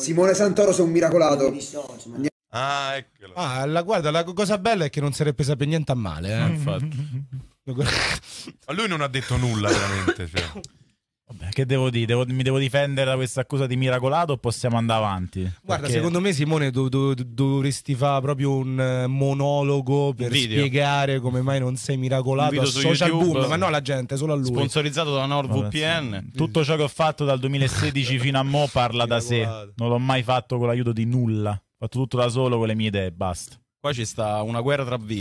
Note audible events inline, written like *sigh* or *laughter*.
Simone Santoro sei un miracolato. Ah, eccolo. Ah, la, guarda, la cosa bella è che non sarebbe presa niente a male. Eh. Ah, infatti. Ma lui non ha detto nulla, veramente. Cioè. *laughs* che devo dire? Devo, mi devo difendere da questa accusa di miracolato o possiamo andare avanti? Guarda, Perché... secondo me Simone do, do, dovresti fare proprio un eh, monologo per Video. spiegare come mai non sei miracolato a social YouTube, boom, ma no la gente, solo a lui. Sponsorizzato da NordVPN. Sì. Tutto ciò che ho fatto dal 2016 fino a mo parla da sé. Non l'ho mai fatto con l'aiuto di nulla. Ho fatto tutto da solo con le mie idee, basta. Qua ci sta una guerra tra vivi.